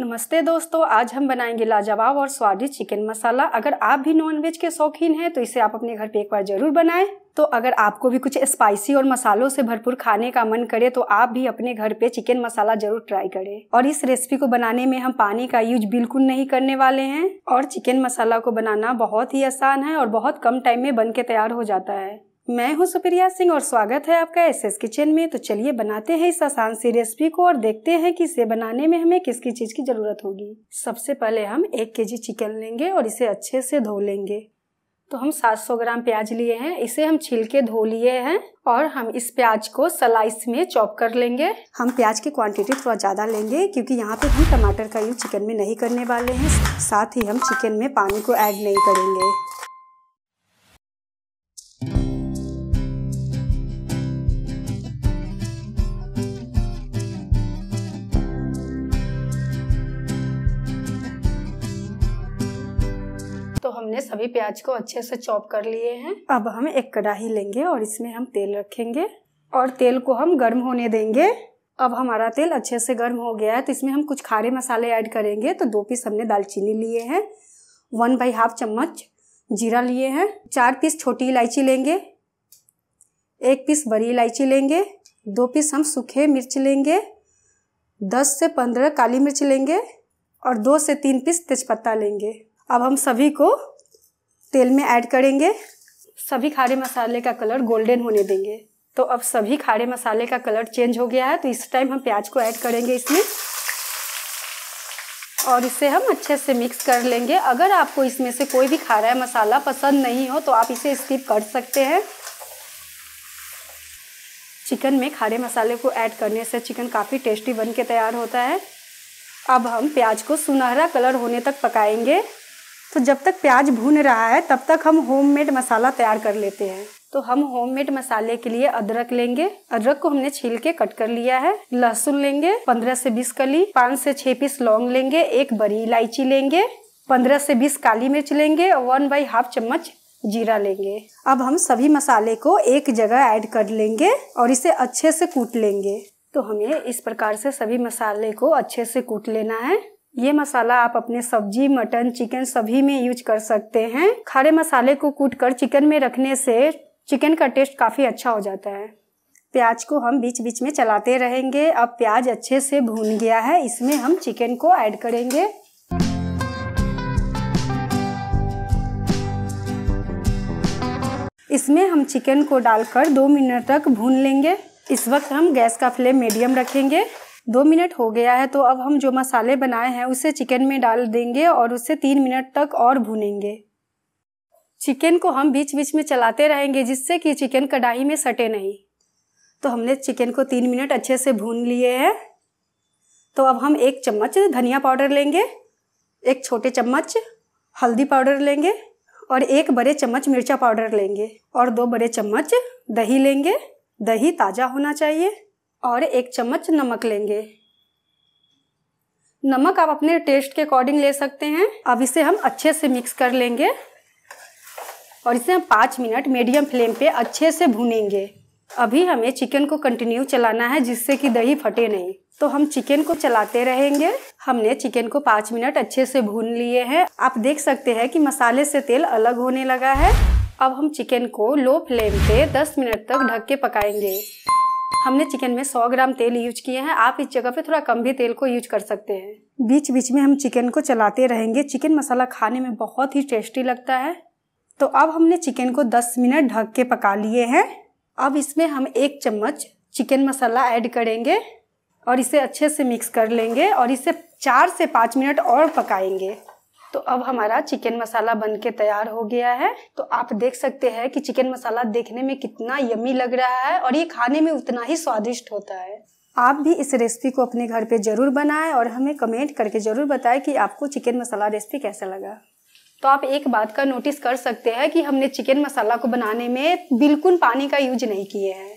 नमस्ते दोस्तों आज हम बनाएंगे लाजवाब और स्वादिष्ट चिकन मसाला अगर आप भी नॉनवेज के शौकीन हैं तो इसे आप अपने घर पे एक बार जरूर बनाएं तो अगर आपको भी कुछ स्पाइसी और मसालों से भरपूर खाने का मन करे तो आप भी अपने घर पे चिकन मसाला जरूर ट्राई करें और इस रेसिपी को बनाने में हम पानी का यूज बिल्कुल नहीं करने वाले हैं और चिकन मसाला को बनाना बहुत ही आसान है और बहुत कम टाइम में बन के तैयार हो जाता है मैं हूं सुप्रिया सिंह और स्वागत है आपका एस एस किचन में तो चलिए बनाते हैं इस आसान सी रेसिपी को और देखते हैं कि इसे बनाने में हमें किस किस चीज़ की ज़रूरत होगी सबसे पहले हम एक जी चिकन लेंगे और इसे अच्छे से धो लेंगे तो हम 700 ग्राम प्याज लिए हैं इसे हम के धो लिए हैं और हम इस प्याज को सलाइस में चॉप कर लेंगे हम प्याज की क्वांटिटी थोड़ा ज़्यादा लेंगे क्योंकि यहाँ पे हम टमाटर का यूज़ चिकन में नहीं करने वाले हैं साथ ही हम चिकन में पानी को ऐड नहीं करेंगे तो हमने सभी प्याज को अच्छे से चॉप कर लिए हैं अब हम एक कढ़ाई लेंगे और इसमें हम तेल रखेंगे और तेल को हम गर्म होने देंगे अब हमारा तेल अच्छे से गर्म हो गया है तो इसमें हम कुछ खारे मसाले ऐड करेंगे तो दो पीस हमने दालचीनी लिए हैं वन बाई हाफ चम्मच जीरा लिए हैं चार पीस छोटी इलायची लेंगे एक पीस बड़ी इलायची लेंगे दो पीस हम सूखे मिर्च लेंगे दस से पंद्रह काली मिर्च लेंगे और दो से तीन पीस तेज़पत्ता लेंगे अब हम सभी को तेल में ऐड करेंगे सभी खारे मसाले का कलर गोल्डन होने देंगे तो अब सभी खारे मसाले का कलर चेंज हो गया है तो इस टाइम हम प्याज को ऐड करेंगे इसमें और इसे हम अच्छे से मिक्स कर लेंगे अगर आपको इसमें से कोई भी खारा मसाला पसंद नहीं हो तो आप इसे स्किप कर सकते हैं चिकन में खारे मसाले को ऐड करने से चिकन काफ़ी टेस्टी बन के तैयार होता है अब हम प्याज को सुनहरा कलर होने तक पकाएंगे तो जब तक प्याज भून रहा है तब तक हम होममेड मसाला तैयार कर लेते हैं तो हम होममेड मसाले के लिए अदरक लेंगे अदरक को हमने छील के कट कर लिया है लहसुन लेंगे पंद्रह से बीस कली पाँच से छह पीस लौंग लेंगे एक बड़ी इलायची लेंगे पंद्रह से बीस काली मिर्च लेंगे और वन बाई हाफ चम्मच जीरा लेंगे अब हम सभी मसाले को एक जगह ऐड कर लेंगे और इसे अच्छे से कूट लेंगे तो हमें इस प्रकार से सभी मसाले को अच्छे से कूट लेना है ये मसाला आप अपने सब्जी मटन चिकन सभी में यूज कर सकते हैं खारे मसाले को कूट कर चिकन में रखने से चिकन का टेस्ट काफ़ी अच्छा हो जाता है प्याज को हम बीच बीच में चलाते रहेंगे अब प्याज अच्छे से भून गया है इसमें हम चिकन को ऐड करेंगे इसमें हम चिकन को डालकर दो मिनट तक भून लेंगे इस वक्त हम गैस का फ्लेम मीडियम रखेंगे दो मिनट हो गया है तो अब हम जो मसाले बनाए हैं उसे चिकन में डाल देंगे और उसे तीन मिनट तक और भूनेंगे चिकन को हम बीच बीच में चलाते रहेंगे जिससे कि चिकन कढ़ाई में सटे नहीं तो हमने चिकन को तीन मिनट अच्छे से भून लिए हैं तो अब हम एक चम्मच धनिया पाउडर लेंगे एक छोटे चम्मच हल्दी पाउडर लेंगे और एक बड़े चम्मच मिर्चा पाउडर लेंगे और दो बड़े चम्मच दही लेंगे दही ताज़ा होना चाहिए और एक चम्मच नमक लेंगे नमक आप अपने टेस्ट के अकॉर्डिंग ले सकते हैं अब इसे हम अच्छे से मिक्स कर लेंगे और इसे हम पाँच मिनट मीडियम फ्लेम पे अच्छे से भूनेंगे अभी हमें चिकन को कंटिन्यू चलाना है जिससे कि दही फटे नहीं तो हम चिकन को चलाते रहेंगे हमने चिकन को पाँच मिनट अच्छे से भून लिए हैं आप देख सकते हैं कि मसाले से तेल अलग होने लगा है अब हम चिकन को लो फ्लेम पे 10 मिनट तक ढक के पकाएंगे हमने चिकन में 100 ग्राम तेल यूज किए हैं आप इस जगह पे थोड़ा कम भी तेल को यूज कर सकते हैं बीच बीच में हम चिकन को चलाते रहेंगे चिकन मसाला खाने में बहुत ही टेस्टी लगता है तो अब हमने चिकन को 10 मिनट ढक के पका लिए हैं अब इसमें हम एक चम्मच चिकन मसाला ऐड करेंगे और इसे अच्छे से मिक्स कर लेंगे और इसे चार से पाँच मिनट और पकाएंगे तो अब हमारा चिकन मसाला बन के तैयार हो गया है तो आप देख सकते हैं कि चिकन मसाला देखने में कितना यमी लग रहा है और ये खाने में उतना ही स्वादिष्ट होता है आप भी इस रेसिपी को अपने घर पे ज़रूर बनाएं और हमें कमेंट करके ज़रूर बताएं कि आपको चिकन मसाला रेसिपी कैसा लगा तो आप एक बात का नोटिस कर सकते हैं कि हमने चिकन मसाला को बनाने में बिल्कुल पानी का यूज नहीं किए है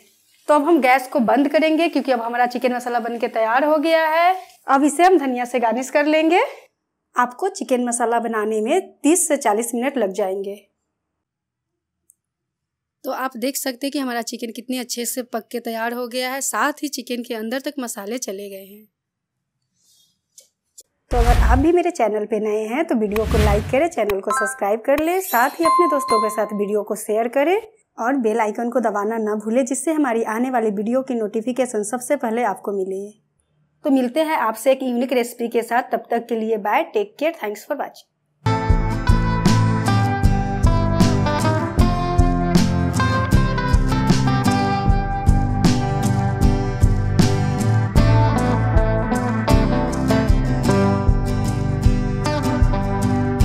तो अब हम गैस को बंद करेंगे क्योंकि अब हमारा चिकन मसाला बन के तैयार हो गया है अब इसे हम धनिया से गार्निश कर लेंगे आपको चिकन मसाला बनाने में 30 से 40 मिनट लग जाएंगे तो आप देख सकते हैं कि हमारा चिकन कितने अच्छे से पक के तैयार हो गया है साथ ही चिकन के अंदर तक मसाले चले गए हैं तो अगर आप भी मेरे चैनल पे नए हैं तो वीडियो को लाइक करें चैनल को सब्सक्राइब कर लें साथ ही अपने दोस्तों के साथ वीडियो को शेयर करें और बेल आइकन को दबाना न भूलें जिससे हमारी आने वाली वीडियो की नोटिफिकेशन सबसे पहले आपको मिले तो मिलते हैं आपसे एक यूनिक रेसिपी के साथ तब तक के लिए bye take care thanks for watching